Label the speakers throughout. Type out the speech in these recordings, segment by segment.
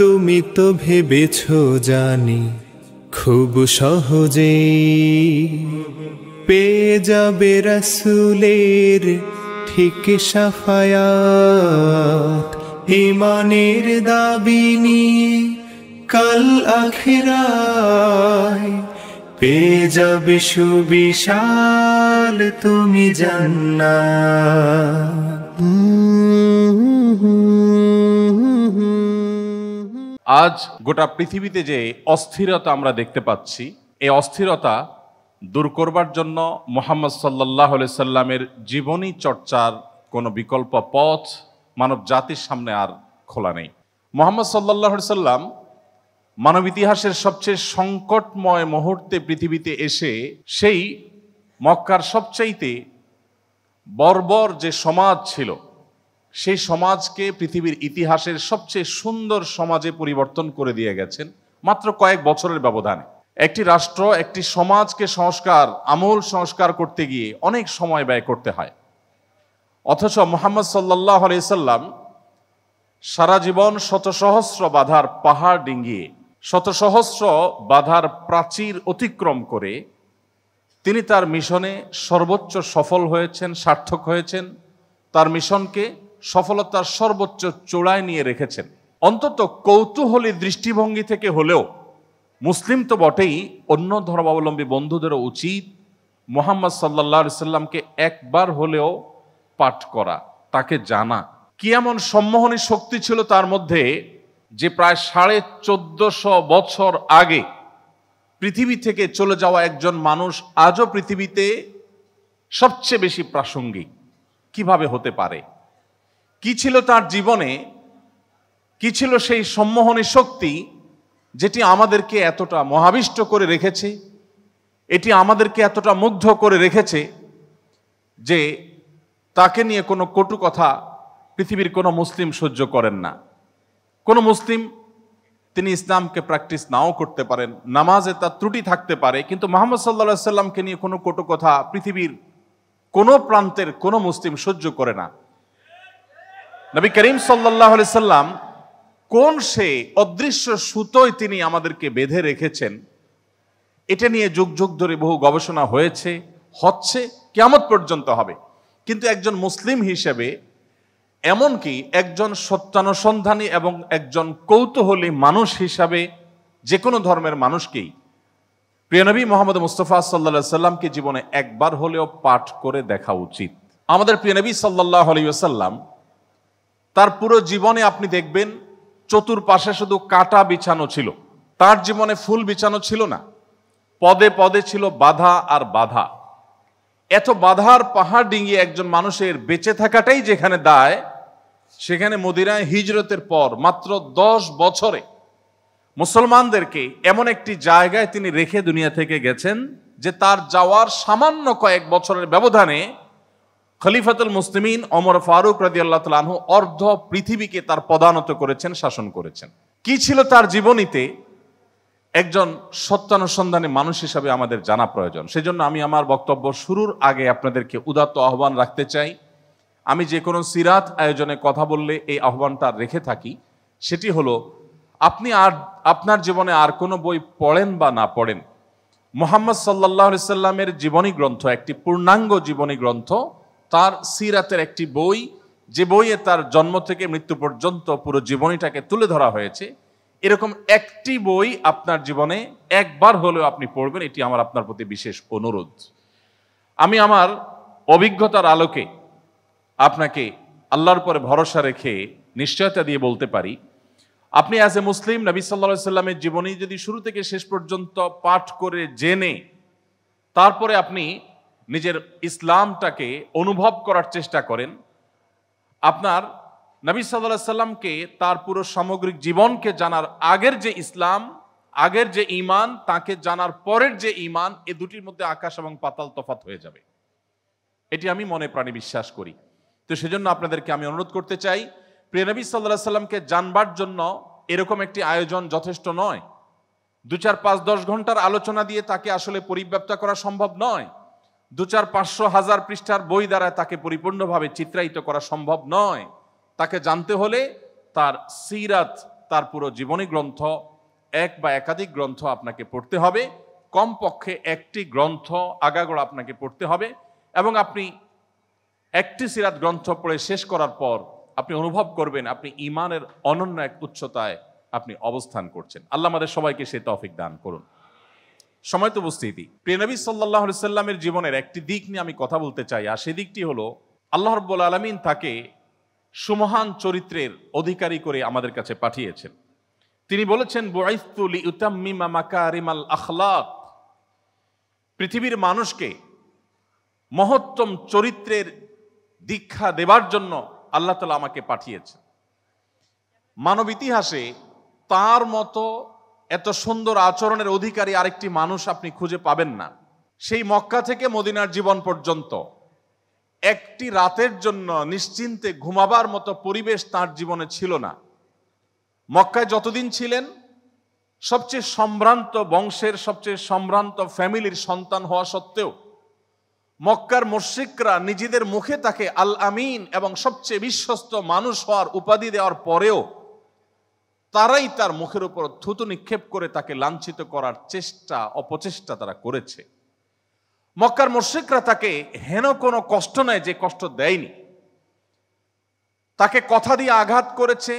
Speaker 1: তুমি তো ভেবেছ জানি খুব সহজে পেয়ে যাবে রসুলের ঠিক সাফায়াত ইমানের দাবি নিয়ে কাল আখেরা পেয়ে যাবে সুবিশাল তুমি জান্না আজ গোটা পৃথিবীতে যে অস্থিরতা আমরা দেখতে পাচ্ছি এই অস্থিরতা দূর করবার জন্য মোহাম্মদ সাল্লাহ সাল্লামের জীবনী চর্চার কোনো বিকল্প পথ মানব জাতির সামনে আর খোলা নেই মোহাম্মদ সাল্লাহ সাল্লাম মানব ইতিহাসের সবচেয়ে সংকটময় মুহূর্তে পৃথিবীতে এসে সেই মক্কার সবচাইতে বর্বর যে সমাজ ছিল সেই সমাজকে পৃথিবীর ইতিহাসের সবচেয়ে সুন্দর সমাজে পরিবর্তন করে দিয়ে গেছেন মাত্র কয়েক বছরের ব্যবধানে একটি রাষ্ট্র একটি সমাজকে সংস্কার আমূল সংস্কার করতে গিয়ে অনেক সময় ব্যয় করতে হয় অথচ মোহাম্মদ সাল্লাহ আলাইসাল্লাম সারা জীবন শত সহস্র বাধার পাহাড় ডিঙ্গিয়ে শত সহস্র বাধার প্রাচীর অতিক্রম করে তিনি তার মিশনে সর্বোচ্চ সফল হয়েছেন সার্থক হয়েছেন তার মিশনকে সফলতার সর্বোচ্চ চূড়ায় নিয়ে রেখেছেন অন্তত কৌতূহলী দৃষ্টিভঙ্গি থেকে হলেও মুসলিম তো বটেই অন্য ধর্মাবলম্বী বন্ধুদেরও উচিত মোহাম্মদ সাল্লা সাল্লামকে একবার হলেও পাঠ করা তাকে জানা কি এমন সম্মোহনী শক্তি ছিল তার মধ্যে যে প্রায় সাড়ে চোদ্দশো বছর আগে পৃথিবী থেকে চলে যাওয়া একজন মানুষ আজও পৃথিবীতে সবচেয়ে বেশি প্রাসঙ্গিক কিভাবে হতে পারে কি ছিল তার জীবনে কি ছিল সেই সম্মোহনী শক্তি যেটি আমাদেরকে এতটা মহাবিষ্ট করে রেখেছে এটি আমাদেরকে এতটা মুগ্ধ করে রেখেছে যে তাকে নিয়ে কোনো কটু কথা পৃথিবীর কোনো মুসলিম সহ্য করেন না কোনো মুসলিম তিনি ইসলামকে প্র্যাকটিস নাও করতে পারেন নামাজে তার ত্রুটি থাকতে পারে কিন্তু মোহাম্মদ সাল্লা সাল্লামকে নিয়ে কোনো কটু কথা পৃথিবীর কোনো প্রান্তের কোনো মুসলিম সহ্য করে না নবী করিম সাল্লাহ সাল্লাম কোন সে অদৃশ্য সুতোয় তিনি আমাদেরকে বেঁধে রেখেছেন এটা নিয়ে যুগ যুগ ধরে বহু গবেষণা হয়েছে হচ্ছে কেমত পর্যন্ত হবে কিন্তু একজন মুসলিম হিসেবে এমনকি একজন সত্যানুসন্ধানী এবং একজন কৌতূহলী মানুষ হিসাবে যে কোনো ধর্মের মানুষকেই প্রিয়নবী মোহাম্মদ মুস্তফা সাল্লা সাল্লামকে জীবনে একবার হলেও পাঠ করে দেখা উচিত আমাদের প্রিয়নবী সাল্লাহ আলিয়াল্লাম তার পুরো জীবনে আপনি দেখবেন চতুর্পাশে শুধু কাটা বিছানো ছিল তার জীবনে ফুল বিছানো ছিল না পদে পদে ছিল বাধা আর বাধা এত বাধার পাহাড় ডিঙিয়ে একজন মানুষের বেঁচে থাকাটাই যেখানে দায় সেখানে মদিরায় হিজরতের পর মাত্র দশ বছরে মুসলমানদেরকে এমন একটি জায়গায় তিনি রেখে দুনিয়া থেকে গেছেন যে তার যাওয়ার সামান্য কয়েক বছরের ব্যবধানে খলিফাতুল মুসলিমিন অমর ফারুক রাজি আল্লাহ অর্ধ পৃথিবীকে তার পদানত করেছেন শাসন করেছেন কি ছিল তার জীবনীতে একজন সত্যানুসন্ধানী মানুষ হিসাবে আমাদের জানা প্রয়োজন সেজন্য আমি আমার বক্তব্য শুরুর আগে আপনাদেরকে উদাত্ত আহ্বান রাখতে চাই আমি যে কোনো সিরাত আয়োজনে কথা বললে এই আহ্বানটা রেখে থাকি সেটি হলো আপনি আর আপনার জীবনে আর কোনো বই পড়েন বা না পড়েন মোহাম্মদ সাল্লাহ সাল্লামের জীবনী গ্রন্থ একটি পূর্ণাঙ্গ জীবনী গ্রন্থ তার সিরাতের একটি বই যে বইয়ে তার জন্ম থেকে মৃত্যু পর্যন্ত পুরো জীবনীটাকে তুলে ধরা হয়েছে এরকম একটি বই আপনার জীবনে একবার হলেও আপনি পড়বেন এটি আমার আপনার প্রতি বিশেষ অনুরোধ আমি আমার অভিজ্ঞতার আলোকে আপনাকে আল্লাহর পরে ভরসা রেখে নিশ্চয়তা দিয়ে বলতে পারি আপনি অ্যাজ এ মুসলিম নবী সাল্লা সাল্লামের জীবনী যদি শুরু থেকে শেষ পর্যন্ত পাঠ করে জেনে তারপরে আপনি নিজের ইসলামটাকে অনুভব করার চেষ্টা করেন আপনার নবী সাল্লাহ সাল্লামকে তার পুরো সামগ্রিক জীবনকে জানার আগের যে ইসলাম আগের যে ইমান তাকে জানার পরের যে ইমান এ দুটির মধ্যে আকাশ এবং পাতাল তফাত হয়ে যাবে এটি আমি মনে প্রাণে বিশ্বাস করি তো সেজন্য আপনাদেরকে আমি অনুরোধ করতে চাই প্রিয় নবী সাল্লাহ সাল্লামকে জানবার জন্য এরকম একটি আয়োজন যথেষ্ট নয় দু চার পাঁচ দশ ঘন্টার আলোচনা দিয়ে তাকে আসলে পরিব্যাপ্ত করা সম্ভব নয় দু চার পাঁচশো হাজার পৃষ্ঠার বই দ্বারা তাকে পরিপূর্ণভাবে চিত্রায়িত করা সম্ভব নয় তাকে জানতে হলে তার সিরাত তার পুরো জীবনী গ্রন্থ এক বা একাধিক গ্রন্থ আপনাকে পড়তে হবে কমপক্ষে একটি গ্রন্থ আগাগোড়া আপনাকে পড়তে হবে এবং আপনি একটি সিরাত গ্রন্থ পড়ে শেষ করার পর আপনি অনুভব করবেন আপনি ইমানের অনন্য এক উচ্চতায় আপনি অবস্থান করছেন আল্লাহ আমাদের সবাইকে সে তফিক দান করুন সময় তো উপস্থিতি প্রিয়নবী সাল্লাহ সাল্লামের জীবনের একটি দিক নিয়ে আমি কথা বলতে চাই আর সেদিকটি হলো আল্লাহ রব্বুল আলমিন তাকে সুমহান চরিত্রের অধিকারী করে আমাদের কাছে পাঠিয়েছেন তিনি বলেছেন আখলাক পৃথিবীর মানুষকে মহত্তম চরিত্রের দীক্ষা দেবার জন্য আল্লাহ তালা আমাকে পাঠিয়েছেন মানব ইতিহাসে তার মতো এত সুন্দর আচরণের অধিকারী আরেকটি মানুষ আপনি খুঁজে পাবেন না সেই মক্কা থেকে মদিনার জীবন পর্যন্ত একটি রাতের জন্য নিশ্চিন্তে ঘুমাবার মতো পরিবেশ তার জীবনে ছিল না মক্কায় যতদিন ছিলেন সবচেয়ে সম্ভ্রান্ত বংশের সবচেয়ে সম্ভ্রান্ত ফ্যামিলির সন্তান হওয়া সত্ত্বেও মক্কার মুর্শিকরা নিজেদের মুখে তাকে আল আমিন এবং সবচেয়ে বিশ্বস্ত মানুষ হওয়ার উপাধি দেওয়ার পরেও তারাই তার মুখের উপর থুতু নিক্ষেপ করে তাকে লাঞ্ছিত করার চেষ্টা অপচেষ্টা তারা করেছে মক্কার মুর্শিকরা তাকে হেন কোনো কষ্ট নেয় যে কষ্ট দেয়নি তাকে কথা দিয়ে আঘাত করেছে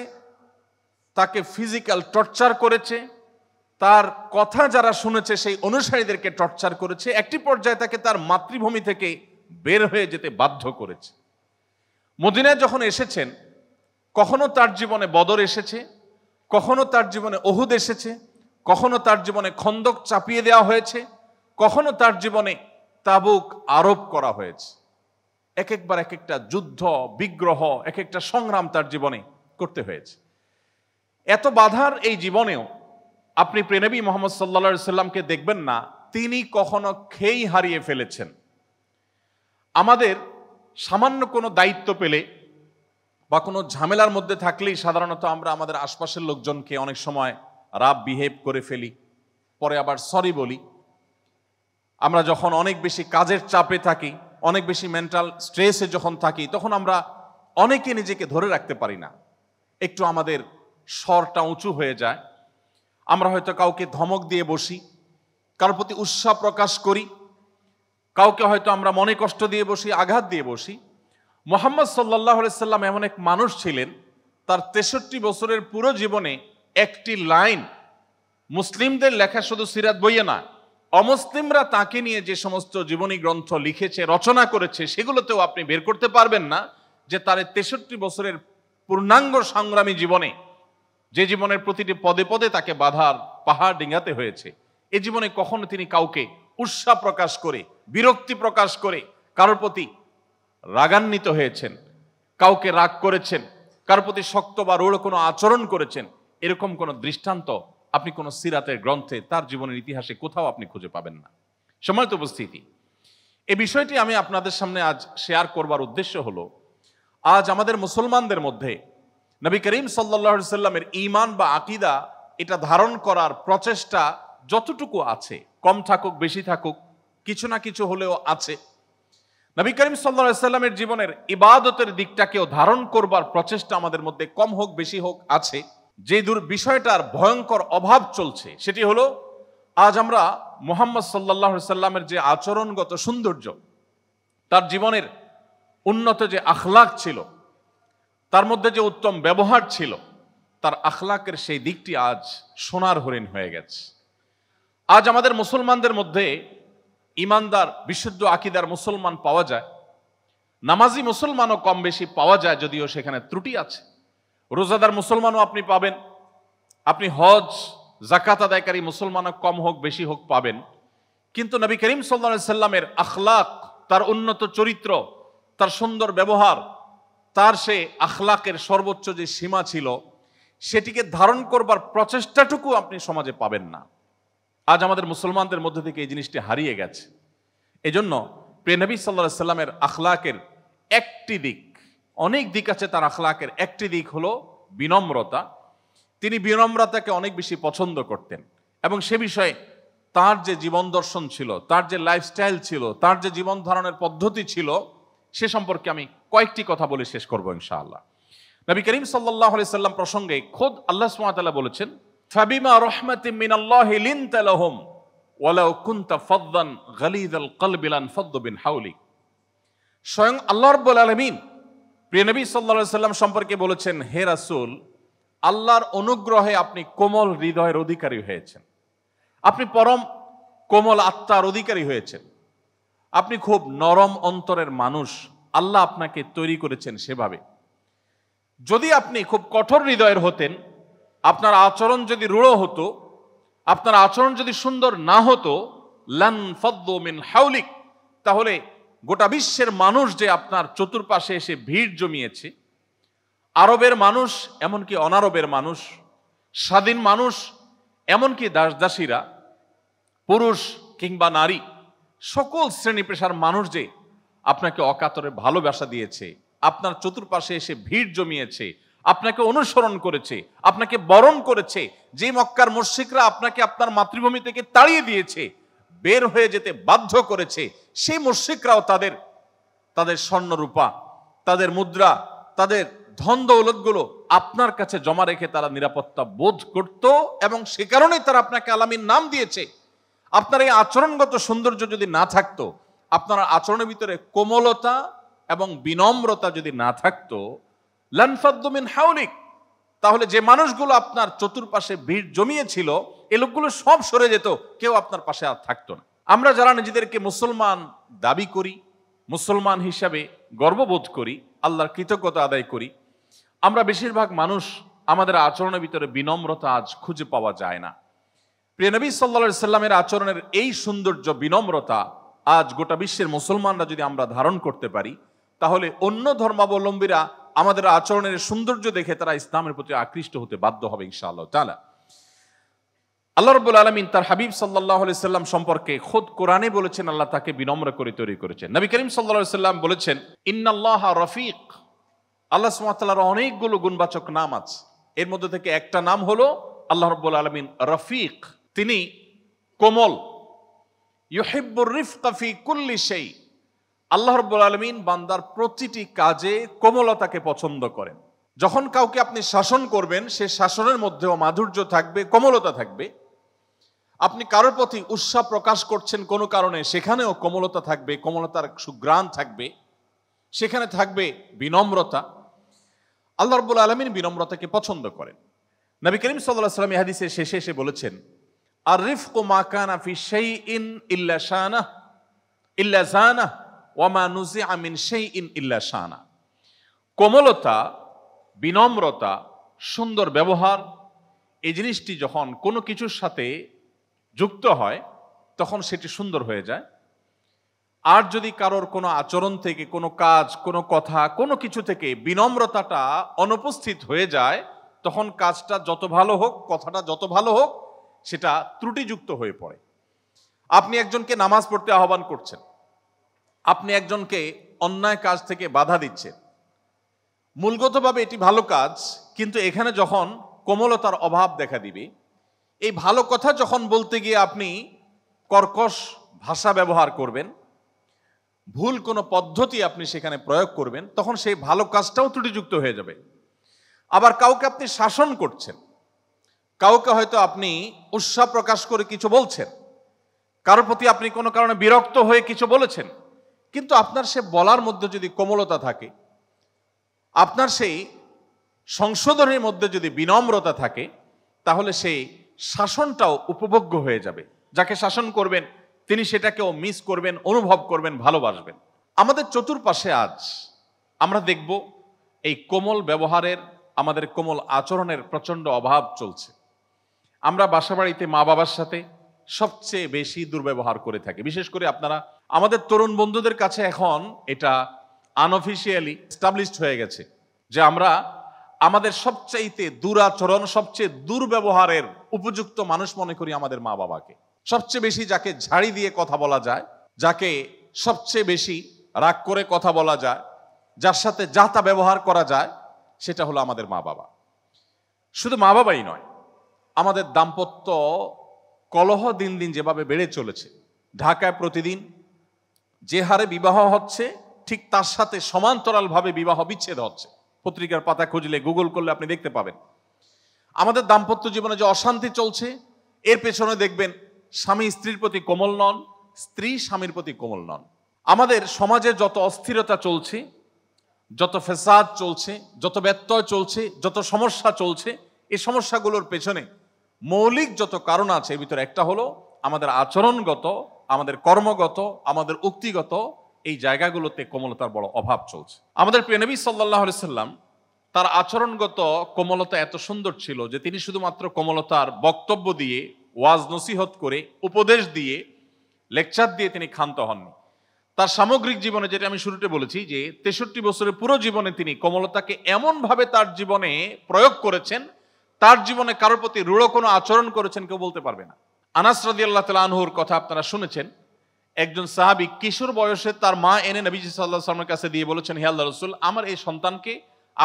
Speaker 1: তাকে ফিজিক্যাল টর্চার করেছে তার কথা যারা শুনেছে সেই অনুসারীদেরকে টর্চার করেছে একটি পর্যায়ে তাকে তার মাতৃভূমি থেকে বের হয়ে যেতে বাধ্য করেছে মদিনায় যখন এসেছেন কখনো তার জীবনে বদর এসেছে কখনো তার জীবনে অহুদ এসেছে কখনো তার জীবনে খন্দক চাপিয়ে দেওয়া হয়েছে কখনো তার জীবনে তাবুক আরোপ করা হয়েছে এক একবার এক একটা যুদ্ধ বিগ্রহ এক একটা সংগ্রাম তার জীবনে করতে হয়েছে এত বাধার এই জীবনেও আপনি প্রেনবী মোহাম্মদ সাল্লা সাল্লামকে দেখবেন না তিনি কখনো খেই হারিয়ে ফেলেছেন আমাদের সামান্য কোনো দায়িত্ব পেলে বা কোনো ঝামেলার মধ্যে থাকলেই সাধারণত আমরা আমাদের আশপাশের লোকজনকে অনেক সময় রাব বিহেভ করে ফেলি পরে আবার সরি বলি আমরা যখন অনেক বেশি কাজের চাপে থাকি অনেক বেশি মেন্টাল স্ট্রেসে যখন থাকি তখন আমরা অনেকে নিজেকে ধরে রাখতে পারি না একটু আমাদের স্বরটা উঁচু হয়ে যায় আমরা হয়তো কাউকে ধমক দিয়ে বসি কারোর প্রতি উৎসাহ প্রকাশ করি কাউকে হয়তো আমরা মনে কষ্ট দিয়ে বসি আঘাত দিয়ে বসি মোহাম্মদ সাল্লাহ সাল্লাম এমন এক মানুষ ছিলেন তার তেষট্টি বছরের পুরো জীবনে একটি লাইন মুসলিমদের লেখা শুধু সিরাত বইয়ে না অমুসলিমরা তাকে নিয়ে যে সমস্ত জীবনী গ্রন্থ লিখেছে রচনা করেছে সেগুলোতেও আপনি বের করতে পারবেন না যে তার তেষট্টি বছরের পূর্ণাঙ্গ সংগ্রামী জীবনে যে জীবনের প্রতিটি পদে পদে তাকে বাধার পাহাড় ডিঙাতে হয়েছে এ জীবনে কখনো তিনি কাউকে উৎসাহ প্রকাশ করে বিরক্তি প্রকাশ করে কারোর প্রতি রাগান্বিত হয়েছেন কাউকে রাগ করেছেন কার প্রতি শক্ত বা রূঢ় কোনো আচরণ করেছেন এরকম কোনো দৃষ্টান্ত আপনি কোনো সিরাতের গ্রন্থে তার জীবনের ইতিহাসে কোথাও আপনি খুঁজে পাবেন না সময়ত উপস্থিতি এ বিষয়টি আমি আপনাদের সামনে আজ শেয়ার করবার উদ্দেশ্য হলো আজ আমাদের মুসলমানদের মধ্যে নবী করিম সাল্লা সাল্লামের ইমান বা আকিদা এটা ধারণ করার প্রচেষ্টা যতটুকু আছে কম থাকুক বেশি থাকুক কিছু না কিছু হলেও আছে নবী করিম সাল্লা সাল্লামের জীবনের ইবাদতের দিকটাকেও ধারণ করবার প্রচেষ্টা আমাদের মধ্যে কম হোক বেশি হোক আছে যে দূর বিষয়টার ভয়ঙ্কর অভাব চলছে সেটি হলো আজ আমরা মোহাম্মদ সাল্লাহ সাল্লামের যে আচরণগত সৌন্দর্য তার জীবনের উন্নত যে আখলাক ছিল তার মধ্যে যে উত্তম ব্যবহার ছিল তার আখলাকের সেই দিকটি আজ সোনার হরিণ হয়ে গেছে আজ আমাদের মুসলমানদের মধ্যে ইমানদার বিশুদ্ধ আকিদার মুসলমান পাওয়া যায় নামাজি মুসলমানও কম বেশি পাওয়া যায় যদিও সেখানে ত্রুটি আছে রোজাদার মুসলমানও আপনি পাবেন আপনি হজ জাকাত আদায়কারী মুসলমানও কম হোক বেশি হোক পাবেন কিন্তু নবী করিম সাল্লা সাল্লামের আখলাক তার উন্নত চরিত্র তার সুন্দর ব্যবহার তার সে আখলাকের সর্বোচ্চ যে সীমা ছিল সেটিকে ধারণ করবার প্রচেষ্টাটুকু আপনি সমাজে পাবেন না আজ আমাদের মুসলমানদের মধ্যে থেকে এই জিনিসটি হারিয়ে গেছে এজন্য প্রেনবী সাল্লা সাল্লামের আখলাকের একটি দিক অনেক দিক আছে তার আখলাকের একটি দিক হলো বিনম্রতা তিনি বিনম্রতাকে অনেক বেশি পছন্দ করতেন এবং সে বিষয়ে তার যে জীবন দর্শন ছিল তার যে লাইফস্টাইল ছিল তার যে জীবন ধারণের পদ্ধতি ছিল সে সম্পর্কে আমি কয়েকটি কথা বলে শেষ করবো ইনশাআল্লাহ নবী করিম সাল্লাহ সাল্লাম প্রসঙ্গে খোদ আল্লাহ সুমাতাল্লাহ বলেছেন হাউলি স্বয়ং প্রিয় নবী সম্পর্কে বলেছেন হে রাসুল আল্লাহর অনুগ্রহে আপনি কোমল হৃদয়ের অধিকারী হয়েছেন আপনি পরম কোমল আত্মার অধিকারী হয়েছেন আপনি খুব নরম অন্তরের মানুষ আল্লাহ আপনাকে তৈরি করেছেন সেভাবে যদি আপনি খুব কঠোর হৃদয়ের হতেন আপনার আচরণ যদি রূঢ় হতো আপনার আচরণ যদি সুন্দর না হতো লান ফদ্দ মিন হাউলিক তাহলে গোটা বিশ্বের মানুষ যে আপনার চতুর্পাশে এসে ভিড় জমিয়েছে আরবের মানুষ এমনকি অনারবের মানুষ স্বাধীন মানুষ এমনকি দাসদাসীরা পুরুষ কিংবা নারী সকল শ্রেণী পেশার মানুষ যে আপনাকে অকাতরে ভালোবাসা দিয়েছে আপনার চতুর্পাশে এসে ভিড় জমিয়েছে আপনাকে অনুসরণ করেছে আপনাকে বরণ করেছে যে মক্কার মুর্শিকরা আপনাকে আপনার মাতৃভূমি থেকে তাড়িয়ে দিয়েছে বের হয়ে যেতে বাধ্য করেছে সেই মুর্শিকরাও তাদের তাদের স্বর্ণরূপা তাদের মুদ্রা তাদের ধন দৌলতগুলো আপনার কাছে জমা রেখে তারা নিরাপত্তা বোধ করত এবং সে কারণেই তারা আপনাকে আলামীর নাম দিয়েছে আপনার এই আচরণগত সৌন্দর্য যদি না থাকতো আপনার আচরণের ভিতরে কোমলতা এবং বিনম্রতা যদি না থাকতো লানফাদ্দমিন হাউলিক তাহলে যে মানুষগুলো আপনার চতুর্পাশে ভিড় জমিয়েছিল এ লোকগুলো সব সরে যেত কেউ আপনার পাশে আর থাকতো না আমরা যারা নিজেদেরকে মুসলমান দাবি করি মুসলমান হিসাবে গর্ববোধ করি আল্লাহর কৃতজ্ঞতা আদায় করি আমরা বেশিরভাগ মানুষ আমাদের আচরণের ভিতরে বিনম্রতা আজ খুঁজে পাওয়া যায় না প্রিয় নবী সাল্লা সাল্লামের আচরণের এই সৌন্দর্য বিনম্রতা আজ গোটা বিশ্বের মুসলমানরা যদি আমরা ধারণ করতে পারি তাহলে অন্য ধর্মাবলম্বীরা আমাদের আচরণের সৌন্দর্য দেখে তারা ইসলামের প্রতি আকৃষ্ট হতে বাধ্য হবে ইনশাআল্লাহ তালা আল্লাহ রবুল আলমিন তার হাবিব সাল্লাহ সাল্লাম সম্পর্কে খোদ কোরআনে বলেছেন আল্লাহ তাকে বিনম্র করে তৈরি করেছেন নবী করিম সাল্লাহ সাল্লাম বলেছেন ইন্নাল্লাহ রফিক আল্লাহ সুমাতার অনেকগুলো গুণবাচক নাম আছে এর মধ্যে থেকে একটা নাম হলো আল্লাহ রব্বুল আলমিন রফিক তিনি কোমল ইউহিব্বুর রিফ কফি কুল্লি সেই আল্লাহ রব্বুল আলমিন বান্দার প্রতিটি কাজে কোমলতাকে পছন্দ করেন যখন কাউকে আপনি শাসন করবেন সে শাসনের মধ্যেও মাধুর্য থাকবে কোমলতা থাকবে আপনি কারোর প্রতি উৎসাহ প্রকাশ করছেন কোনো কারণে সেখানেও কোমলতা থাকবে কোমলতার সুগ্রাণ থাকবে সেখানে থাকবে বিনম্রতা আল্লাহ রব্বুল আলমিন বিনম্রতাকে পছন্দ করেন নবী করিম সাল্লাহ সাল্লাম হাদিসের শেষে এসে বলেছেন কো মা মাকানা ফি সেই ইন ইল্লা ইল্লা জানা ওয়ামানুজি আমিন সেই ইন ইল্লা শাহানা কোমলতা বিনম্রতা সুন্দর ব্যবহার এই জিনিসটি যখন কোনো কিছুর সাথে যুক্ত হয় তখন সেটি সুন্দর হয়ে যায় আর যদি কারোর কোনো আচরণ থেকে কোনো কাজ কোনো কথা কোনো কিছু থেকে বিনম্রতাটা অনুপস্থিত হয়ে যায় তখন কাজটা যত ভালো হোক কথাটা যত ভালো হোক সেটা ত্রুটিযুক্ত হয়ে পড়ে আপনি একজনকে নামাজ পড়তে আহ্বান করছেন আপনি একজনকে অন্যায় কাজ থেকে বাধা দিচ্ছেন মূলগতভাবে এটি ভালো কাজ কিন্তু এখানে যখন কোমলতার অভাব দেখা দিবে এই ভালো কথা যখন বলতে গিয়ে আপনি কর্কশ ভাষা ব্যবহার করবেন ভুল কোনো পদ্ধতি আপনি সেখানে প্রয়োগ করবেন তখন সেই ভালো কাজটাও ত্রুটিযুক্ত হয়ে যাবে আবার কাউকে আপনি শাসন করছেন কাউকে হয়তো আপনি উৎসাহ প্রকাশ করে কিছু বলছেন কারোর প্রতি আপনি কোনো কারণে বিরক্ত হয়ে কিছু বলেছেন কিন্তু আপনার সে বলার মধ্যে যদি কোমলতা থাকে আপনার সেই সংশোধনের মধ্যে যদি বিনম্রতা থাকে তাহলে সেই শাসনটাও উপভোগ্য হয়ে যাবে যাকে শাসন করবেন তিনি সেটাকেও মিস করবেন অনুভব করবেন ভালোবাসবেন আমাদের চতুর্পাশে আজ আমরা দেখব এই কোমল ব্যবহারের আমাদের কোমল আচরণের প্রচণ্ড অভাব চলছে আমরা বাসাবাড়িতে মা বাবার সাথে সবচেয়ে বেশি দুর্ব্যবহার করে থাকি বিশেষ করে আপনারা আমাদের তরুণ বন্ধুদের কাছে এখন এটা আনঅফিসিয়ালি স্টাবলিশড হয়ে গেছে যে আমরা আমাদের সবচাইতে দুরাচরণ সবচেয়ে দুর্ব্যবহারের উপযুক্ত মানুষ মনে করি আমাদের মা বাবাকে সবচেয়ে বেশি যাকে ঝাড়ি দিয়ে কথা বলা যায় যাকে সবচেয়ে বেশি রাগ করে কথা বলা যায় যার সাথে যা তা ব্যবহার করা যায় সেটা হলো আমাদের মা বাবা শুধু মা বাবাই নয় আমাদের দাম্পত্য কলহ দিন দিন যেভাবে বেড়ে চলেছে ঢাকায় প্রতিদিন যে হারে বিবাহ হচ্ছে ঠিক তার সাথে সমান্তরালভাবে বিবাহ বিচ্ছেদ হচ্ছে পত্রিকার পাতা খুঁজলে গুগল করলে আপনি দেখতে পাবেন আমাদের দাম্পত্য জীবনে যে অশান্তি চলছে এর পেছনে দেখবেন স্বামী স্ত্রীর প্রতি কোমল নন স্ত্রী স্বামীর প্রতি কোমল নন আমাদের সমাজে যত অস্থিরতা চলছে যত ফেসাদ চলছে যত ব্যত্যয় চলছে যত সমস্যা চলছে এই সমস্যাগুলোর পেছনে মৌলিক যত কারণ আছে এর ভিতরে একটা হলো আমাদের আচরণগত আমাদের কর্মগত আমাদের উক্তিগত এই জায়গাগুলোতে কোমলতার বড় অভাব চলছে আমাদের নবী সাল্লাহ সাল্লাম তার আচরণগত কোমলতা এত সুন্দর ছিল যে তিনি শুধুমাত্র কোমলতার বক্তব্য দিয়ে ওয়াজ নসিহত করে উপদেশ দিয়ে লেকচার দিয়ে তিনি ক্ষান্ত হননি তার সামগ্রিক জীবনে যেটা আমি শুরুতে বলেছি যে তেষট্টি বছরের পুরো জীবনে তিনি কোমলতাকে এমনভাবে তার জীবনে প্রয়োগ করেছেন তার জীবনে কারোর প্রতি রূঢ় কোনো আচরণ করেছেন কেউ বলতে পারবে না আনাস রদিয়াল্লাহ আনহুর কথা আপনারা শুনেছেন একজন সাহাবি কিশোর বয়সে তার মা এনে নবীজি সাল্লাহ সালামের কাছে দিয়ে বলেছেন হে আল্লাহ রসুল আমার এই সন্তানকে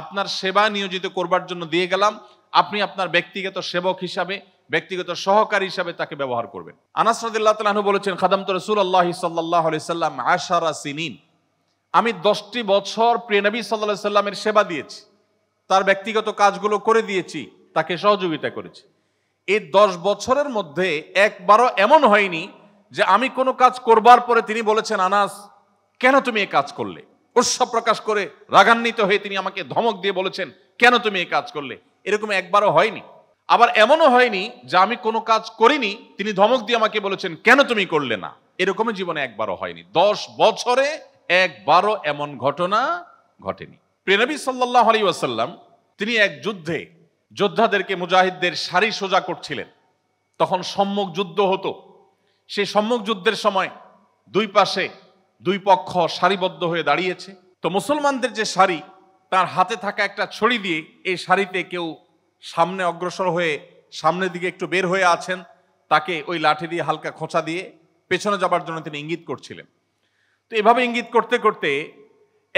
Speaker 1: আপনার সেবা নিয়োজিত করবার জন্য দিয়ে গেলাম আপনি আপনার ব্যক্তিগত সেবক হিসাবে ব্যক্তিগত সহকারী হিসাবে তাকে ব্যবহার করবেন আনাস রদিল্লাহ তালাহু বলেছেন খাদাম তো রসুল আল্লাহ সাল্লাহ সাল্লাম আশারা সিনিন আমি দশটি বছর প্রিয়নবী সাল্লাহ সাল্লামের সেবা দিয়েছি তার ব্যক্তিগত কাজগুলো করে দিয়েছি তাকে সহযোগিতা করেছি এই দশ বছরের মধ্যে একবারও এমন হয়নি যে আমি কোনো কাজ করবার পরে তিনি বলেছেন আনাস কেন তুমি এ কাজ করলে উৎসব প্রকাশ করে রাগান্বিত হয়ে তিনি আমাকে ধমক দিয়ে বলেছেন কেন তুমি এ কাজ করলে এরকম একবারও হয়নি আবার এমনও হয়নি যে আমি কোনো কাজ করিনি তিনি ধমক দিয়ে আমাকে বলেছেন কেন তুমি করলে না এরকম জীবনে একবারও হয়নি দশ বছরে একবারও এমন ঘটনা ঘটেনি প্রেনবী সাল্লাহ আলী ওয়াসাল্লাম তিনি এক যুদ্ধে যোদ্ধাদেরকে মুজাহিদদের সারি সোজা করছিলেন তখন সম্মুখ যুদ্ধ হতো সেই সম্মুখ যুদ্ধের সময় দুই পাশে দুই পক্ষ সারিবদ্ধ হয়ে দাঁড়িয়েছে তো মুসলমানদের যে সারি তার হাতে থাকা একটা ছড়ি দিয়ে এই সারিতে কেউ সামনে অগ্রসর হয়ে সামনের দিকে একটু বের হয়ে আছেন তাকে ওই লাঠি দিয়ে হালকা খোঁচা দিয়ে পেছনে যাবার জন্য তিনি ইঙ্গিত করছিলেন তো এভাবে ইঙ্গিত করতে করতে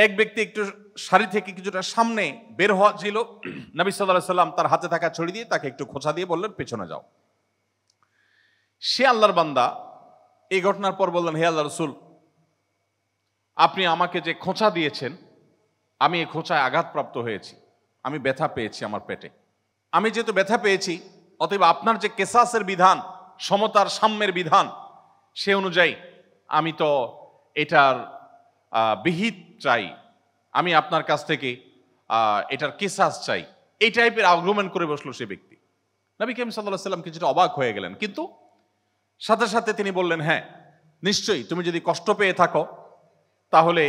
Speaker 1: এক ব্যক্তি একটু শাড়ি থেকে কিছুটা সামনে বের হওয়া ছিল নবী সাল্লাহ সাল্লাম তার হাতে থাকা ছড়ি দিয়ে তাকে একটু খোঁচা দিয়ে বললেন পেছনে যাও সে আল্লাহর বান্দা এই ঘটনার পর বললেন হে আল্লাহ রসুল আপনি আমাকে যে খোঁচা দিয়েছেন আমি এই খোঁচায় আঘাতপ্রাপ্ত হয়েছি আমি ব্যথা পেয়েছি আমার পেটে আমি যেহেতু ব্যথা পেয়েছি অতএব আপনার যে কেসাসের বিধান সমতার সাম্যের বিধান সে অনুযায়ী আমি তো এটার বিহিত চাই আমি আপনার কাছ থেকে এটার কেসাস চাই এই টাইপের আগ্রমণ করে বসলো সে ব্যক্তি নবী কেম সাল্লাহ সাল্লাম কিছুটা অবাক হয়ে গেলেন কিন্তু সাথে সাথে তিনি বললেন হ্যাঁ নিশ্চয়ই তুমি যদি কষ্ট পেয়ে থাকো তাহলে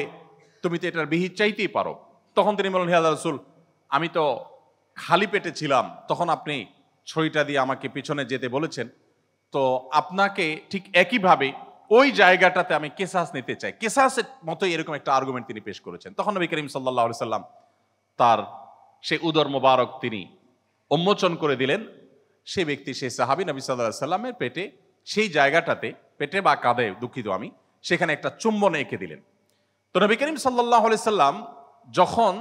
Speaker 1: তুমি তো এটার বিহিত চাইতেই পারো তখন তিনি বললেন হিয়াদ রসুল আমি তো খালি পেটে ছিলাম তখন আপনি ছড়িটা দিয়ে আমাকে পিছনে যেতে বলেছেন তো আপনাকে ঠিক একইভাবে ওই জায়গাটাতে আমি কেসাস নিতে চাই কেসাসের মতো এরকম একটা আর্গুমেন্ট তিনি পেশ করেছেন তখন নবী করিম সাল্লাহ সাল্লাম তার সে উদর মোবারক তিনি উন্মোচন করে দিলেন সে ব্যক্তি সেই সাহাবি নবী সাল্লাহ সাল্লামের পেটে সেই জায়গাটাতে পেটে বা কাঁধে দুঃখিত আমি সেখানে একটা চুম্বন এঁকে দিলেন তো নবী করিম সাল্লাহ সাল্লাম যখন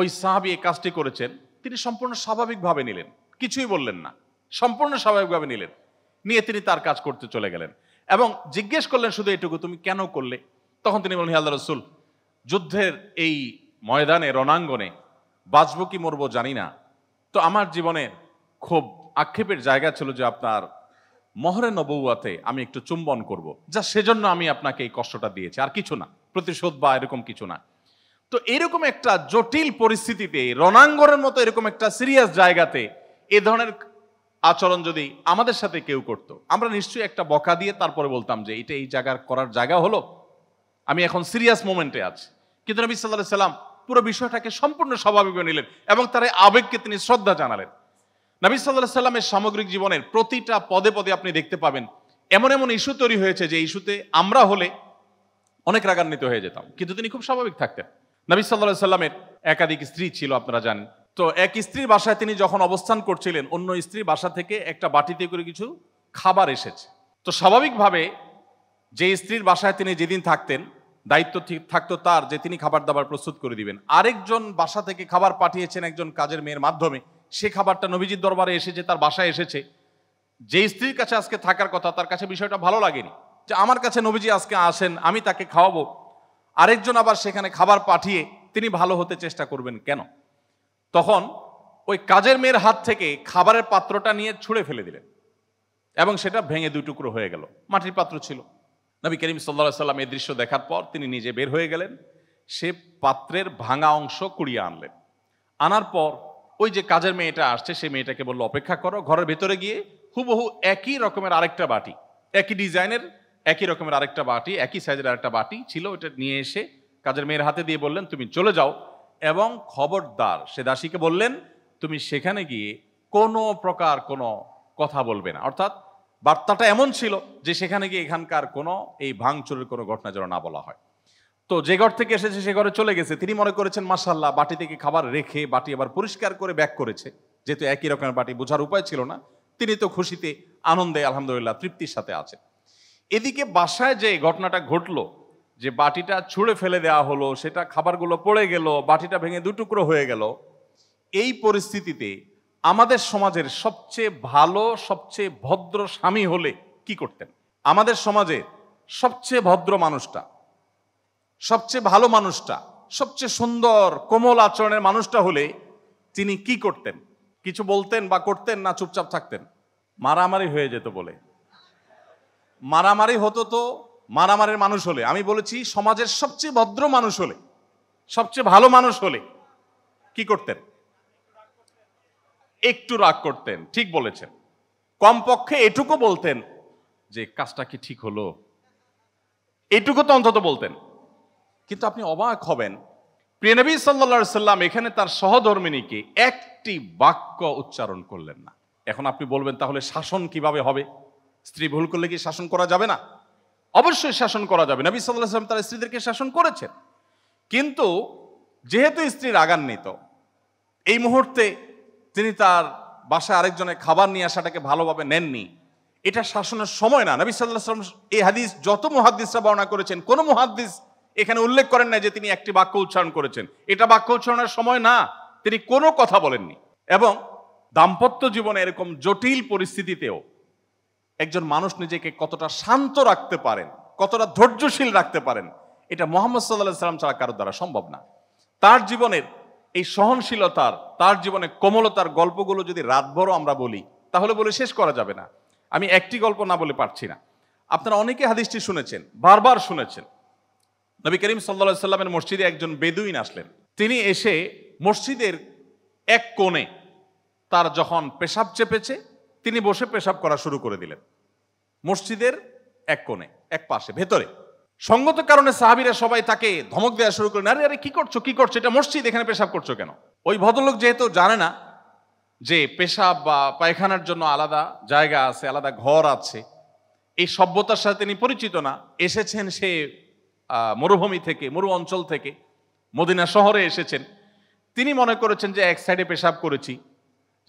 Speaker 1: ওই সাহাবি এই কাজটি করেছেন তিনি সম্পূর্ণ স্বাভাবিকভাবে নিলেন কিছুই বললেন না সম্পূর্ণ স্বাভাবিকভাবে নিলেন নিয়ে তিনি তার কাজ করতে চলে গেলেন এবং জিজ্ঞেস করলেন শুধু এটুকু তুমি কেন করলে তখন তিনি বললেন আল্লাহ রসুল যুদ্ধের এই ময়দানে রণাঙ্গনে বাঁচব কি মরবো জানি না তো আমার জীবনে খুব আক্ষেপের জায়গা ছিল যে আপনার মহরে নবৌয়াতে আমি একটু চুম্বন করব। যা সেজন্য আমি আপনাকে এই কষ্টটা দিয়েছি আর কিছু না প্রতিশোধ বা এরকম কিছু না তো এরকম একটা জটিল পরিস্থিতিতে রণাঙ্গনের মতো এরকম একটা সিরিয়াস জায়গাতে এ ধরনের আচরণ যদি আমাদের সাথে কেউ করত। আমরা নিশ্চয়ই একটা বকা দিয়ে তারপরে বলতাম যে এটা এই জায়গার করার জায়গা হলো আমি এখন সিরিয়াস মোমেন্টে আছি কিন্তু নবী সাল্লাহ সাল্লাম পুরো বিষয়টাকে সম্পূর্ণ স্বাভাবিক নিলেন এবং তার আবেগকে তিনি শ্রদ্ধা জানালেন নবী সাল্লাহ সাল্লামের সামগ্রিক জীবনের প্রতিটা পদে পদে আপনি দেখতে পাবেন এমন এমন ইস্যু তৈরি হয়েছে যে ইস্যুতে আমরা হলে অনেক রাগান্বিত হয়ে যেতাম কিন্তু তিনি খুব স্বাভাবিক থাকতেন নবী সাল্লাহ সাল্লামের একাধিক স্ত্রী ছিল আপনারা জানেন তো এক স্ত্রীর বাসায় তিনি যখন অবস্থান করছিলেন অন্য স্ত্রীর বাসা থেকে একটা বাটিতে করে কিছু খাবার এসেছে তো স্বাভাবিকভাবে যে স্ত্রীর বাসায় তিনি যেদিন থাকতেন দায়িত্ব ঠিক থাকতো তার যে তিনি খাবার দাবার প্রস্তুত করে দিবেন আরেকজন বাসা থেকে খাবার পাঠিয়েছেন একজন কাজের মেয়ের মাধ্যমে সে খাবারটা নবীজির দরবারে এসেছে তার বাসায় এসেছে যে স্ত্রীর কাছে আজকে থাকার কথা তার কাছে বিষয়টা ভালো লাগেনি যে আমার কাছে নবীজি আজকে আসেন আমি তাকে খাওয়াবো আরেকজন আবার সেখানে খাবার পাঠিয়ে তিনি ভালো হতে চেষ্টা করবেন কেন তখন ওই কাজের মেয়ের হাত থেকে খাবারের পাত্রটা নিয়ে ছুঁড়ে ফেলে দিলেন এবং সেটা ভেঙে দুই টুকরো হয়ে গেল মাটির পাত্র ছিল নবী করিম সাল্লা সাল্লাম এই দৃশ্য দেখার পর তিনি নিজে বের হয়ে গেলেন সে পাত্রের ভাঙা অংশ কুড়িয়ে আনলেন আনার পর ওই যে কাজের মেয়েটা আসছে সে মেয়েটাকে বললো অপেক্ষা করো ঘরের ভেতরে গিয়ে হুবহু একই রকমের আরেকটা বাটি একই ডিজাইনের একই রকমের আরেকটা বাটি একই সাইজের আরেকটা বাটি ছিল ওটা নিয়ে এসে কাজের মেয়ের হাতে দিয়ে বললেন তুমি চলে যাও এবং খবরদার সে দাসীকে বললেন তুমি সেখানে গিয়ে কোনো প্রকার কোনো কথা বলবে না অর্থাৎ বার্তাটা এমন ছিল যে সেখানে গিয়ে এখানকার কোনো এই ভাঙচুরের কোনো ঘটনা যেন না বলা হয় তো যে ঘর থেকে এসেছে সে ঘরে চলে গেছে তিনি মনে করেছেন মাসাল্লাহ বাটি থেকে খাবার রেখে বাটি আবার পরিষ্কার করে ব্যাক করেছে যেহেতু একই রকমের বাটি বোঝার উপায় ছিল না তিনি তো খুশিতে আনন্দে আলহামদুলিল্লাহ তৃপ্তির সাথে আছেন এদিকে বাসায় যে ঘটনাটা ঘটলো যে বাটিটা ছুঁড়ে ফেলে দেওয়া হলো সেটা খাবারগুলো পড়ে গেল বাটিটা ভেঙে দুটুকরো হয়ে গেল এই পরিস্থিতিতে আমাদের সমাজের সবচেয়ে ভালো সবচেয়ে ভদ্র স্বামী হলে কি করতেন আমাদের সমাজে সবচেয়ে ভদ্র মানুষটা সবচেয়ে ভালো মানুষটা সবচেয়ে সুন্দর কোমল আচরণের মানুষটা হলে তিনি কি করতেন কিছু বলতেন বা করতেন না চুপচাপ থাকতেন মারামারি হয়ে যেত বলে মারামারি হতো তো মারামারের মানুষ হলে আমি বলেছি সমাজের সবচেয়ে ভদ্র মানুষ হলে সবচেয়ে ভালো মানুষ হলে কি করতেন একটু রাগ করতেন ঠিক বলেছেন কমপক্ষে এটুকু বলতেন যে কাজটা কি ঠিক হলো এটুকু তো অন্তত বলতেন কিন্তু আপনি অবাক হবেন প্রিয়নবী সাল্লা সাল্লাম এখানে তার সহধর্মিনীকে একটি বাক্য উচ্চারণ করলেন না এখন আপনি বলবেন তাহলে শাসন কিভাবে হবে স্ত্রী ভুল করলে কি শাসন করা যাবে না অবশ্যই শাসন করা যাবে নবী সাল্লাহ আসলাম তার স্ত্রীদেরকে শাসন করেছেন কিন্তু যেহেতু আগান নিত এই মুহূর্তে তিনি তার বাসায় আরেকজনের খাবার নিয়ে আসাটাকে ভালোভাবে নেননি এটা শাসনের সময় না নবী সাল্লাহ আসলাম এই হাদিস যত মুহাদ্দিসরা বর্ণনা করেছেন কোনো মুহাদ্দিস এখানে উল্লেখ করেন না যে তিনি একটি বাক্য উচ্চারণ করেছেন এটা বাক্য উচ্চারণের সময় না তিনি কোনো কথা বলেননি এবং দাম্পত্য জীবনে এরকম জটিল পরিস্থিতিতেও একজন মানুষ নিজেকে কতটা শান্ত রাখতে পারেন কতটা ধৈর্যশীল রাখতে পারেন এটা মোহাম্মদ সাল্লাহ সাল্লাম ছাড়া কারোর দ্বারা সম্ভব না তার জীবনের এই সহনশীলতার তার জীবনে কোমলতার গল্পগুলো যদি রাতভরও আমরা বলি তাহলে বলে শেষ করা যাবে না আমি একটি গল্প না বলে পারছি না আপনারা অনেকে হাদিসটি শুনেছেন বারবার শুনেছেন নবী করিম সাল্লা সাল্লামের মসজিদে একজন বেদুইন আসলেন তিনি এসে মসজিদের এক কোণে তার যখন পেশাব চেপেছে তিনি বসে পেশাব করা শুরু করে দিলেন মসজিদের এক কোণে এক পাশে ভেতরে সঙ্গত কারণে সাহাবিরা সবাই তাকে ধমক দেওয়া শুরু করলেন আরে আরে কি করছো কি করছো এটা মসজিদ এখানে পেশাব করছো কেন ওই ভদ্রলোক যেহেতু জানে না যে পেশাব বা পায়খানার জন্য আলাদা জায়গা আছে আলাদা ঘর আছে এই সভ্যতার সাথে তিনি পরিচিত না এসেছেন সে মরুভূমি থেকে মরু অঞ্চল থেকে মদিনা শহরে এসেছেন তিনি মনে করেছেন যে এক সাইডে পেশাব করেছি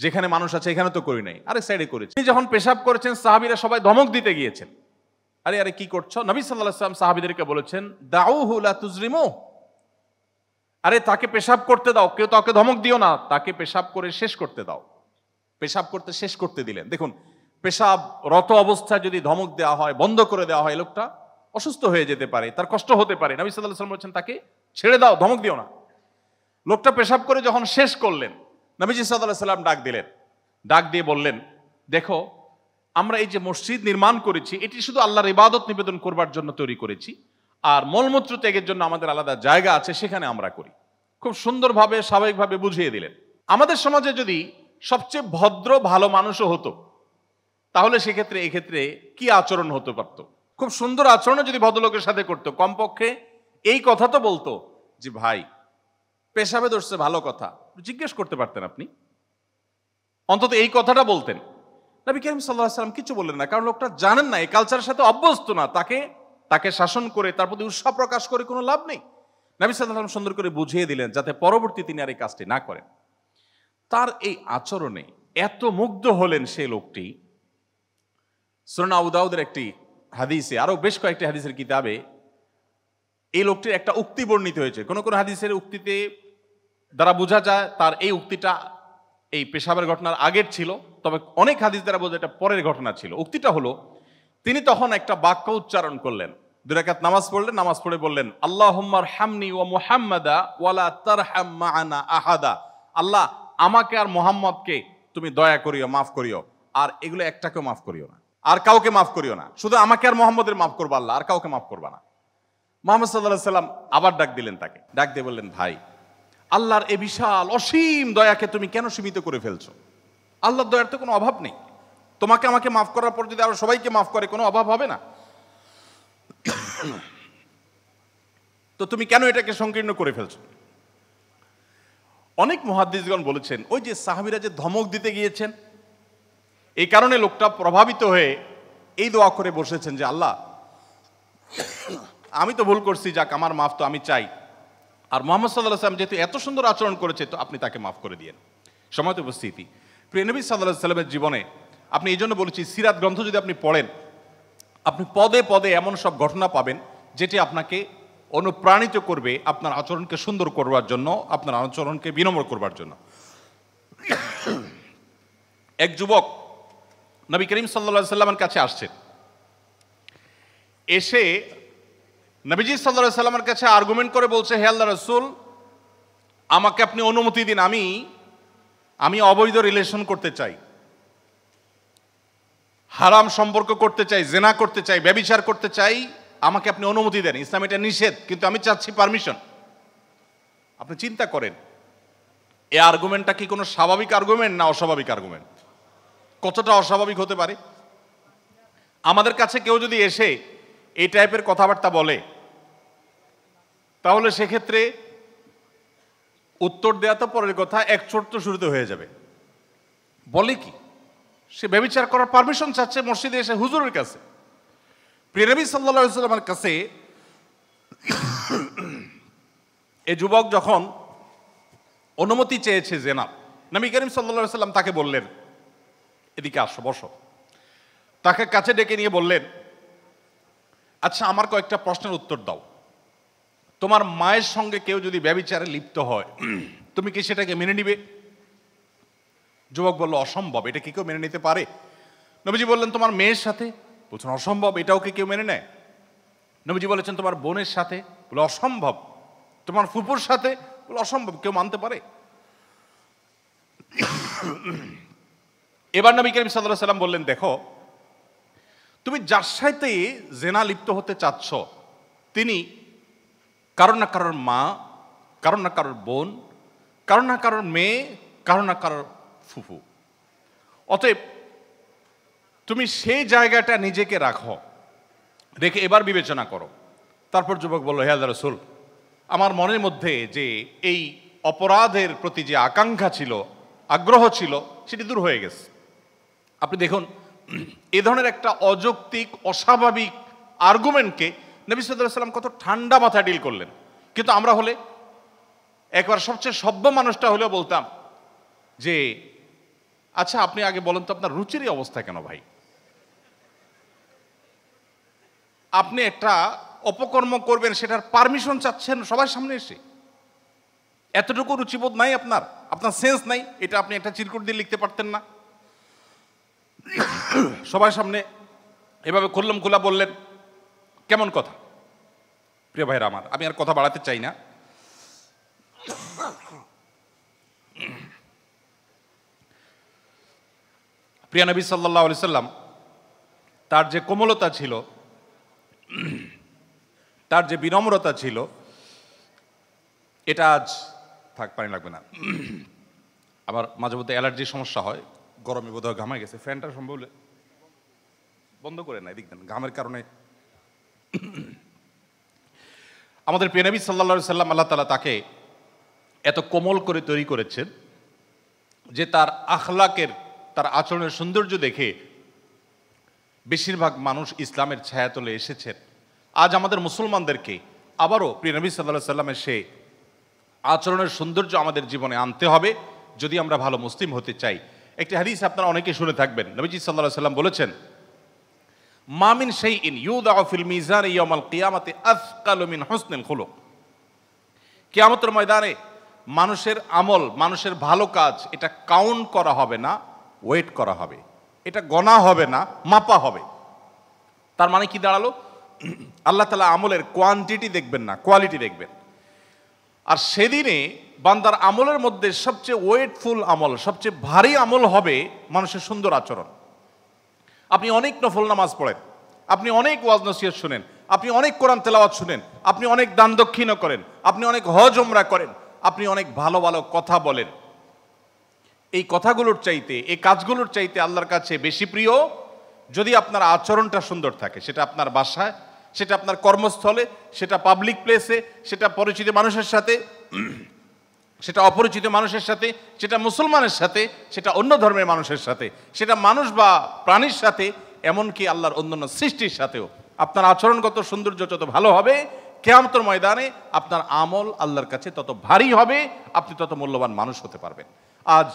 Speaker 1: যেখানে মানুষ আছে এখানে তো করি নাই আরে সাইডে করেছে তিনি যখন পেশাব করেছেন সাহাবিরা সবাই ধমক দিতে গিয়েছেন আরে আরে কি করছো নবী সাল্লাহ সাল্লাম সাহাবিদেরকে বলেছেন হুলা তুজরিমো আরে তাকে পেশাব করতে দাও কেউ তাকে ধমক দিও না তাকে পেশাব করে শেষ করতে দাও পেশাব করতে শেষ করতে দিলেন দেখুন পেশাব রত অবস্থায় যদি ধমক দেওয়া হয় বন্ধ করে দেওয়া হয় লোকটা অসুস্থ হয়ে যেতে পারে তার কষ্ট হতে পারে নবী সাল্লাহ সাল্লাম বলছেন তাকে ছেড়ে দাও ধমক দিও না লোকটা পেশাব করে যখন শেষ করলেন নবীজি সাল্লাহ সাল্লাম ডাক দিলেন ডাক দিয়ে বললেন দেখো আমরা এই যে মসজিদ নির্মাণ করেছি এটি শুধু আল্লাহর ইবাদত নিবেদন করবার জন্য তৈরি করেছি আর মলমূত্র ত্যাগের জন্য আমাদের আলাদা জায়গা আছে সেখানে আমরা করি খুব সুন্দরভাবে স্বাভাবিকভাবে বুঝিয়ে দিলেন আমাদের সমাজে যদি সবচেয়ে ভদ্র ভালো মানুষও হতো তাহলে সেক্ষেত্রে এক্ষেত্রে কি আচরণ হতে পারতো খুব সুন্দর আচরণও যদি ভদ্রলোকের সাথে করতো কমপক্ষে এই কথা তো বলতো যে ভাই পেশাবে ধরছে ভালো কথা জিজ্ঞেস করতে পারতেন আপনি অন্তত এই কথাটা বলতেন নবী করিম সাল্লাহ সাল্লাম কিছু বললেন না কারণ লোকটা জানেন না এই কালচারের সাথে অভ্যস্ত না তাকে তাকে শাসন করে তার প্রতি উৎসাহ প্রকাশ করে কোনো লাভ নেই নবী সাল্লাম সুন্দর করে বুঝিয়ে দিলেন যাতে পরবর্তী তিনি আর এই কাজটি না করেন তার এই আচরণে এত মুগ্ধ হলেন সেই লোকটি সোনা উদাউদের একটি হাদিসে আরও বেশ কয়েকটি হাদিসের কিতাবে এই লোকটির একটা উক্তি বর্ণিত হয়েছে কোনো কোনো হাদিসের উক্তিতে দ্বারা বোঝা যায় তার এই উক্তিটা এই পেশাবের ঘটনার আগের ছিল তবে অনেক হাদিস দ্বারা বোঝা এটা পরের ঘটনা ছিল উক্তিটা হলো তিনি তখন একটা বাক্য উচ্চারণ করলেন দুরাকাত নামাজ পড়লেন নামাজ পড়ে বললেন আল্লাহ হামনি ও মুহাম্মাদা ওয়ালা তার আহাদা আল্লাহ আমাকে আর মোহাম্মদকে তুমি দয়া করিও মাফ করিও আর এগুলো একটাকেও মাফ করিও না আর কাউকে মাফ করিও না শুধু আমাকে আর মোহাম্মদের মাফ করবো আল্লাহ আর কাউকে মাফ করবা না মোহাম্মদ সাল্লাহ সাল্লাম আবার ডাক দিলেন তাকে ডাক দিয়ে বললেন ভাই আল্লাহর এ বিশাল অসীম দয়াকে তুমি কেন সীমিত করে ফেলছো আল্লাহর দয়ার তো কোনো অভাব নেই তোমাকে আমাকে মাফ করার পর যদি আরো সবাইকে মাফ করে কোনো অভাব হবে না তো তুমি কেন এটাকে সংকীর্ণ করে ফেলছো অনেক মহাদ্দিসগণ বলেছেন ওই যে সাহাবিরা যে ধমক দিতে গিয়েছেন এই কারণে লোকটা প্রভাবিত হয়ে এই দোয়া করে বসেছেন যে আল্লাহ আমি তো ভুল করছি যাক আমার মাফ তো আমি চাই আর মোহাম্মদ সাল্লাহ সাল্লাম যেহেতু এত সুন্দর আচরণ করেছে তো আপনি তাকে মাফ করে দিয়েন সময়ত উপস্থিতি নবী সাল্লাহ সাল্লামের জীবনে আপনি এই জন্য বলেছি সিরাত গ্রন্থ যদি আপনি পড়েন আপনি পদে পদে এমন সব ঘটনা পাবেন যেটি আপনাকে অনুপ্রাণিত করবে আপনার আচরণকে সুন্দর করবার জন্য আপনার আচরণকে বিনম্র করবার জন্য এক যুবক নবী করিম সাল্লা সাল্লামের কাছে আসছেন এসে নবীজি সাল্লা সাল্লামের কাছে আর্গুমেন্ট করে বলছে হে আল্লাহ রসুল আমাকে আপনি অনুমতি দিন আমি আমি অবৈধ রিলেশন করতে চাই হারাম সম্পর্ক করতে চাই জেনা করতে চাই ব্যবিচার করতে চাই আমাকে আপনি অনুমতি দেন ইসলাম এটা নিষেধ কিন্তু আমি চাচ্ছি পারমিশন আপনি চিন্তা করেন এ আর্গুমেন্টটা কি কোনো স্বাভাবিক আর্গুমেন্ট না অস্বাভাবিক আর্গুমেন্ট কতটা অস্বাভাবিক হতে পারে আমাদের কাছে কেউ যদি এসে এই টাইপের কথাবার্তা বলে তাহলে সেক্ষেত্রে উত্তর দেওয়া তো পরের কথা এক ছোট্ট শুরুতে হয়ে যাবে বলে কি সে ব্যবচার করার পারমিশন চাচ্ছে মসজিদে এসে হুজুরের কাছে প্রেরবী সাল্লা কাছে এ যুবক যখন অনুমতি চেয়েছে জেনাব নবী করিম সাল্লাম তাকে বললেন এদিকে আসো বসো তাকে কাছে ডেকে নিয়ে বললেন আচ্ছা আমার কয়েকটা প্রশ্নের উত্তর দাও তোমার মায়ের সঙ্গে কেউ যদি ব্যবিচারে লিপ্ত হয় তুমি কি সেটাকে মেনে নিবে যুবক বলল অসম্ভব এটা কি কেউ মেনে নিতে পারে নবীজি বললেন তোমার মেয়ের সাথে বলছেন অসম্ভব এটাও কি কেউ মেনে নেয় নবীজি বলেছেন তোমার বোনের সাথে বলে অসম্ভব তোমার ফুপুর সাথে বলে অসম্ভব কেউ মানতে পারে এবার নবী করিম সাল্লাহ সাল্লাম বললেন দেখো তুমি যার সাথে জেনা লিপ্ত হতে চাচ্ছ তিনি কারোর না কারোর মা কারোর না কারোর বোন কারোর না কারোর মেয়ে কারোর না কারোর ফুফু অতএব তুমি সেই জায়গাটা নিজেকে রাখো রেখে এবার বিবেচনা করো তারপর যুবক বললো হেয়াদ রসুল আমার মনের মধ্যে যে এই অপরাধের প্রতি যে আকাঙ্ক্ষা ছিল আগ্রহ ছিল সেটি দূর হয়ে গেছে আপনি দেখুন এ ধরনের একটা অযৌক্তিক অস্বাভাবিক আর্গুমেন্টকে নবী সাল্লাহ সাল্লাম কত ঠান্ডা মাথায় ডিল করলেন কিন্তু আমরা হলে একবার সবচেয়ে সভ্য মানুষটা হলেও বলতাম যে আচ্ছা আপনি আগে বলেন তো আপনার রুচিরই অবস্থা কেন ভাই আপনি একটা অপকর্ম করবেন সেটার পারমিশন চাচ্ছেন সবার সামনে এসে এতটুকু রুচিবোধ নাই আপনার আপনার সেন্স নাই এটা আপনি একটা চিরকুট দিয়ে লিখতে পারতেন না সবার সামনে এভাবে খোল্লম খোলা বললেন কেমন কথা প্রিয় ভাইরা আমার আমি আর কথা বাড়াতে চাই না প্রিয় নবী সাল্লাহ আলি সাল্লাম তার যে কোমলতা ছিল তার যে বিনম্রতা ছিল এটা আজ থাক পানি লাগবে না আবার মাঝে মধ্যে অ্যালার্জির সমস্যা হয় গরমে বোধহয় ঘামে গেছে ফ্যানটা সম্ভব বন্ধ করে না এদিক দেন ঘামের কারণে আমাদের প্রিয়নবী সাল্লা সাল্লাম আল্লাহ তালা তাকে এত কোমল করে তৈরি করেছেন যে তার আখলাকের তার আচরণের সৌন্দর্য দেখে বেশিরভাগ মানুষ ইসলামের ছায়া তলে এসেছেন আজ আমাদের মুসলমানদেরকে আবারও প্রিয়নবী সাল্লা সাল্লামের সে আচরণের সৌন্দর্য আমাদের জীবনে আনতে হবে যদি আমরা ভালো মুসলিম হতে চাই একটি হাদিস আপনারা অনেকে শুনে থাকবেন নবীজি সাল্লাহ সাল্লাম বলেছেন মামিন সেই ইন ইউদা অফিল মিজান ইয়মাল কিয়ামাতে আসকাল মিন হোসনেল হলো কেয়ামতের ময়দানে মানুষের আমল মানুষের ভালো কাজ এটা কাউন্ট করা হবে না ওয়েট করা হবে এটা গণা হবে না মাপা হবে তার মানে কি দাঁড়ালো আল্লাহ তালা আমলের কোয়ান্টিটি দেখবেন না কোয়ালিটি দেখবেন আর সেদিনে বান্দার আমলের মধ্যে সবচেয়ে ওয়েটফুল আমল সবচেয়ে ভারী আমল হবে মানুষের সুন্দর আচরণ আপনি অনেক নফল নামাজ পড়েন আপনি অনেক ওয়াজ নসিহত শুনেন আপনি অনেক কোরআন তেলাওয়াত শুনেন আপনি অনেক দান দক্ষিণও করেন আপনি অনেক হজ ওমরা করেন আপনি অনেক ভালো ভালো কথা বলেন এই কথাগুলোর চাইতে এই কাজগুলোর চাইতে আল্লাহর কাছে বেশি প্রিয় যদি আপনার আচরণটা সুন্দর থাকে সেটা আপনার বাসায় সেটা আপনার কর্মস্থলে সেটা পাবলিক প্লেসে সেটা পরিচিত মানুষের সাথে সেটা অপরিচিত মানুষের সাথে সেটা মুসলমানের সাথে সেটা অন্য ধর্মের মানুষের সাথে সেটা মানুষ বা প্রাণীর সাথে এমনকি আল্লাহর অন্যান্য সৃষ্টির সাথেও আপনার আচরণগত সৌন্দর্য যত ভালো হবে কেয়ামতর ময়দানে আপনার আমল আল্লাহর কাছে তত ভারী হবে আপনি তত মূল্যবান মানুষ হতে পারবেন আজ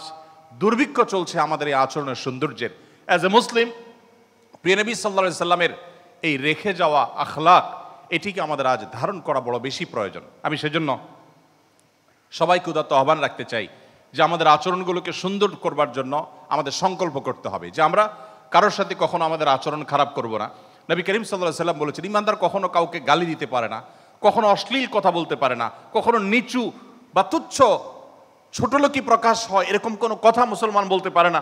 Speaker 1: দুর্ভিক্ষ চলছে আমাদের এই আচরণের সৌন্দর্যের অ্যাজ এ মুসলিম প্রিয়নবী সাল্লা সাল্লামের এই রেখে যাওয়া আখলাক এটিকে আমাদের আজ ধারণ করা বড় বেশি প্রয়োজন আমি সেজন্য সবাইকে উদাত্ত আহ্বান রাখতে চাই যে আমাদের আচরণগুলোকে সুন্দর করবার জন্য আমাদের সংকল্প করতে হবে যে আমরা কারোর সাথে কখনো আমাদের আচরণ খারাপ করব না নবী করিম সাল্লাহ সাল্লাম বলেছেন ইমানদার কখনো কাউকে গালি দিতে পারে না কখনো অশ্লীল কথা বলতে পারে না কখনো নিচু বা তুচ্ছ ছোটলোকি প্রকাশ হয় এরকম কোনো কথা মুসলমান বলতে পারে না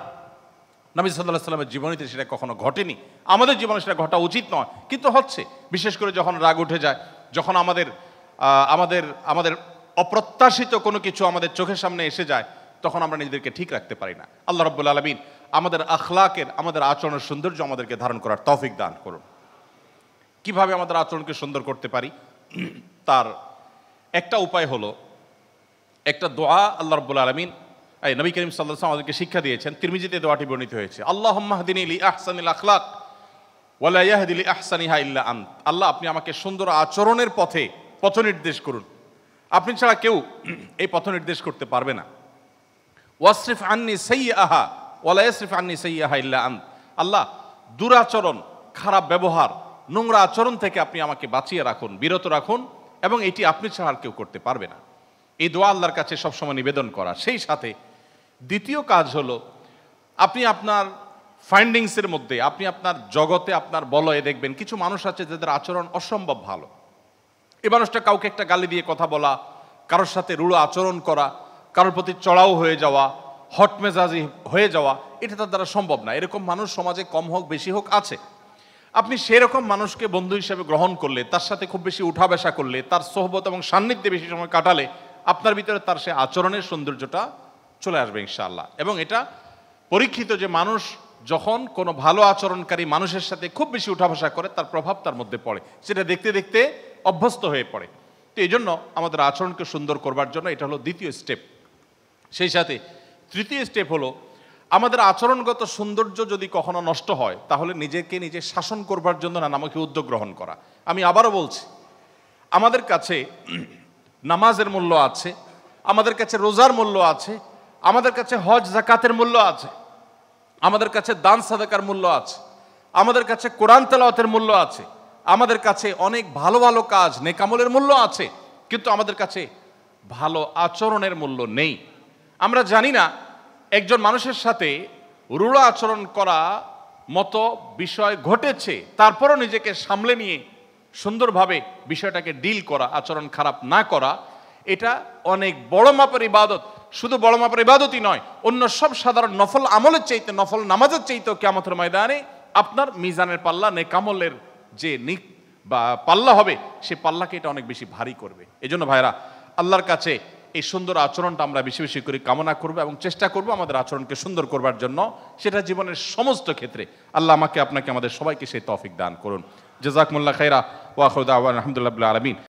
Speaker 1: নবী সাল্লাহ সাল্লামের জীবনীতে সেটা কখনো ঘটেনি আমাদের জীবনে সেটা ঘটা উচিত নয় কিন্তু হচ্ছে বিশেষ করে যখন রাগ উঠে যায় যখন আমাদের আমাদের আমাদের অপ্রত্যাশিত কোনো কিছু আমাদের চোখের সামনে এসে যায় তখন আমরা নিজেদেরকে ঠিক রাখতে পারি না আল্লাহ রব্বুল আলমিন আমাদের আখলাকের আমাদের আচরণের সৌন্দর্য আমাদেরকে ধারণ করার তফিক দান করুন কিভাবে আমাদের আচরণকে সুন্দর করতে পারি তার একটা উপায় হলো একটা দোয়া আল্লাহ রব্বুল আলমিন এই নবী করিম সাল্লাহ আমাদেরকে শিক্ষা দিয়েছেন তিরমিজিতে দোয়াটি বর্ণিত হয়েছে আল্লাহ মাহদিন ইলি ইল আখলাক ওয়ালাইয়াহদিলি আহসানিহা ইল্লা আন্ত আল্লাহ আপনি আমাকে সুন্দর আচরণের পথে পথ নির্দেশ করুন আপনি ছাড়া কেউ এই পথ নির্দেশ করতে পারবে না ওয়াসরিফ আন্নি সেই আহা ওয়ালাইসরিফ আন্নি সেই আহা ইল্লা আন আল্লাহ দুরাচরণ খারাপ ব্যবহার নোংরা আচরণ থেকে আপনি আমাকে বাঁচিয়ে রাখুন বিরত রাখুন এবং এটি আপনি ছাড়া আর কেউ করতে পারবে না এই দোয়া আল্লাহর কাছে সবসময় নিবেদন করা সেই সাথে দ্বিতীয় কাজ হল আপনি আপনার ফাইন্ডিংসের মধ্যে আপনি আপনার জগতে আপনার বলয়ে দেখবেন কিছু মানুষ আছে যাদের আচরণ অসম্ভব ভালো এ মানুষটা কাউকে একটা গালি দিয়ে কথা বলা কারোর সাথে রুড়ো আচরণ করা কারোর প্রতি চড়াও হয়ে যাওয়া হট মেজাজি হয়ে যাওয়া এটা তার দ্বারা সম্ভব না এরকম মানুষ সমাজে কম হোক বেশি হোক আছে আপনি সেরকম মানুষকে বন্ধু হিসেবে গ্রহণ করলে তার সাথে খুব বেশি উঠা বেসা করলে তার সোহবত এবং সান্নিধ্যে বেশি সময় কাটালে আপনার ভিতরে তার সে আচরণের সৌন্দর্যটা চলে আসবে ইনশাআল্লাহ এবং এটা পরীক্ষিত যে মানুষ যখন কোনো ভালো আচরণকারী মানুষের সাথে খুব বেশি উঠা বসা করে তার প্রভাব তার মধ্যে পড়ে সেটা দেখতে দেখতে অভ্যস্ত হয়ে পড়ে তো এই জন্য আমাদের আচরণকে সুন্দর করবার জন্য এটা হলো দ্বিতীয় স্টেপ সেই সাথে তৃতীয় স্টেপ হলো আমাদের আচরণগত সৌন্দর্য যদি কখনো নষ্ট হয় তাহলে নিজেকে নিজে শাসন করবার জন্য না নামাকে উদ্যোগ গ্রহণ করা আমি আবারও বলছি আমাদের কাছে নামাজের মূল্য আছে আমাদের কাছে রোজার মূল্য আছে আমাদের কাছে হজ জাকাতের মূল্য আছে আমাদের কাছে দান সাদাকার মূল্য আছে আমাদের কাছে কোরআন তেলাওয়াতের মূল্য আছে আমাদের কাছে অনেক ভালো ভালো কাজ নেকামলের মূল্য আছে কিন্তু আমাদের কাছে ভালো আচরণের মূল্য নেই আমরা জানি না একজন মানুষের সাথে রূঢ় আচরণ করা মতো বিষয় ঘটেছে তারপরও নিজেকে সামলে নিয়ে সুন্দরভাবে বিষয়টাকে ডিল করা আচরণ খারাপ না করা এটা অনেক বড় মাপের ইবাদত শুধু বড় মাপের ইবাদতই নয় অন্য সব সাধারণ নফল আমলের চাইতে নফল নামাজের চাইতেও কেমতের ময়দানে আপনার মিজানের পাল্লা নেকামলের যে নিক বা পাল্লা হবে সে পাল্লাকে এটা অনেক বেশি ভারী করবে এজন্য ভাইরা আল্লাহর কাছে এই সুন্দর আচরণটা আমরা বেশি বেশি করে কামনা করবো এবং চেষ্টা করব আমাদের আচরণকে সুন্দর করবার জন্য সেটা জীবনের সমস্ত ক্ষেত্রে আল্লাহ আমাকে আপনাকে আমাদের সবাইকে সেই তফিক দান করুন জেজাকমুল্লা খাইরা ওয়াহুদ আলহামদুলিল্লাহ আলমিন